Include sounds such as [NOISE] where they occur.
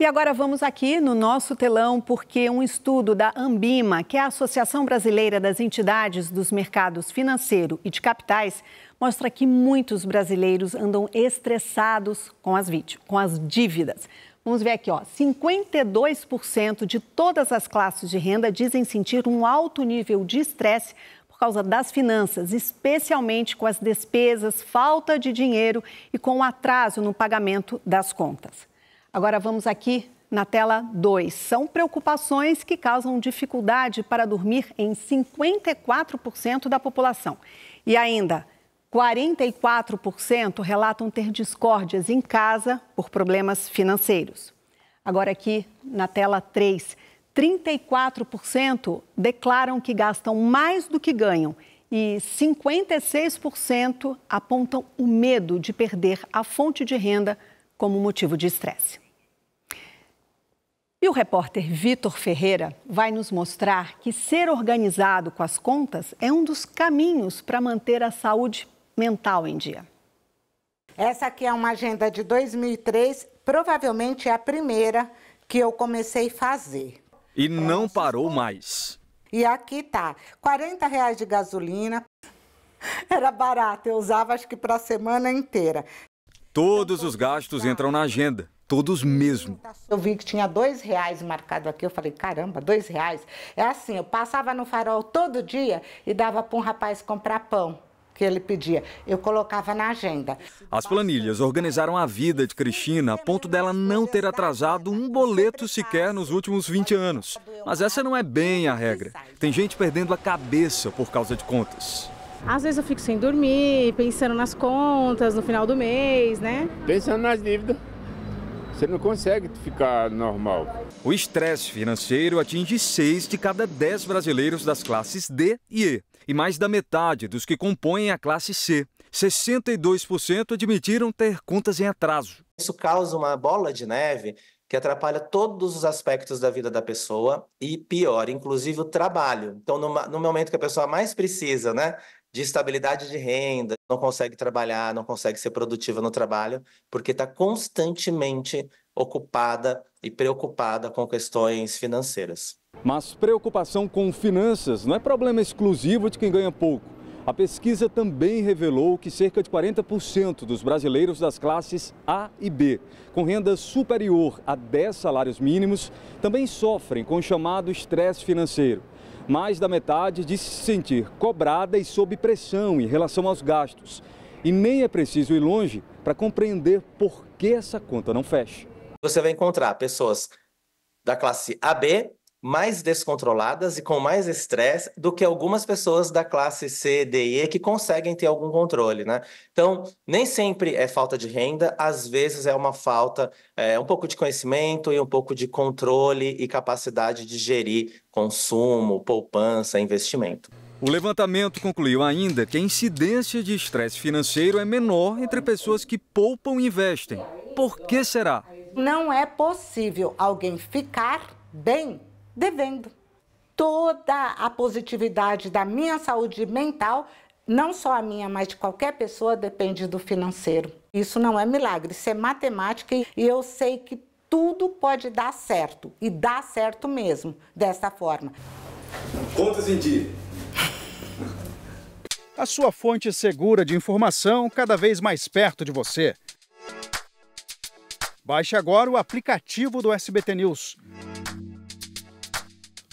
E agora vamos aqui no nosso telão, porque um estudo da Ambima, que é a Associação Brasileira das Entidades dos Mercados Financeiro e de Capitais, mostra que muitos brasileiros andam estressados com as, com as dívidas. Vamos ver aqui, ó, 52% de todas as classes de renda dizem sentir um alto nível de estresse por causa das finanças, especialmente com as despesas, falta de dinheiro e com o atraso no pagamento das contas. Agora vamos aqui na tela 2. São preocupações que causam dificuldade para dormir em 54% da população. E ainda, 44% relatam ter discórdias em casa por problemas financeiros. Agora, aqui na tela 3, 34% declaram que gastam mais do que ganham e 56% apontam o medo de perder a fonte de renda como motivo de estresse. E o repórter Vitor Ferreira vai nos mostrar que ser organizado com as contas é um dos caminhos para manter a saúde mental em dia. Essa aqui é uma agenda de 2003, provavelmente é a primeira que eu comecei a fazer. E não parou mais. E aqui tá, 40 reais de gasolina. [LAUGHS] Era barato, eu usava acho que para a semana inteira. Todos os gastos entram na agenda. Todos mesmo. Eu vi que tinha dois reais marcado aqui. Eu falei, caramba, dois reais? É assim, eu passava no farol todo dia e dava para um rapaz comprar pão que ele pedia. Eu colocava na agenda. As planilhas organizaram a vida de Cristina a ponto dela não ter atrasado um boleto sequer nos últimos 20 anos. Mas essa não é bem a regra. Tem gente perdendo a cabeça por causa de contas. Às vezes eu fico sem dormir, pensando nas contas no final do mês, né? Pensando nas dívidas. Você não consegue ficar normal. O estresse financeiro atinge 6 de cada 10 brasileiros das classes D e E, e mais da metade dos que compõem a classe C. 62% admitiram ter contas em atraso. Isso causa uma bola de neve que atrapalha todos os aspectos da vida da pessoa e pior, inclusive o trabalho. Então, numa, no momento que a pessoa mais precisa, né, de estabilidade de renda, não consegue trabalhar, não consegue ser produtiva no trabalho, porque está constantemente ocupada e preocupada com questões financeiras. Mas preocupação com finanças não é problema exclusivo de quem ganha pouco. A pesquisa também revelou que cerca de 40% dos brasileiros das classes A e B, com renda superior a 10 salários mínimos, também sofrem com o chamado estresse financeiro. Mais da metade diz se sentir cobrada e sob pressão em relação aos gastos. E nem é preciso ir longe para compreender por que essa conta não fecha. Você vai encontrar pessoas da classe AB mais descontroladas e com mais estresse do que algumas pessoas da classe C, D e E que conseguem ter algum controle, né? Então, nem sempre é falta de renda, às vezes é uma falta, é, um pouco de conhecimento e um pouco de controle e capacidade de gerir consumo, poupança, investimento. O levantamento concluiu ainda que a incidência de estresse financeiro é menor entre pessoas que poupam e investem. Por que será? Não é possível alguém ficar bem devendo. Toda a positividade da minha saúde mental, não só a minha, mas de qualquer pessoa, depende do financeiro. Isso não é milagre, isso é matemática e eu sei que tudo pode dar certo e dá certo mesmo dessa forma. Contas em dia. A sua fonte segura de informação cada vez mais perto de você. Baixe agora o aplicativo do SBT News.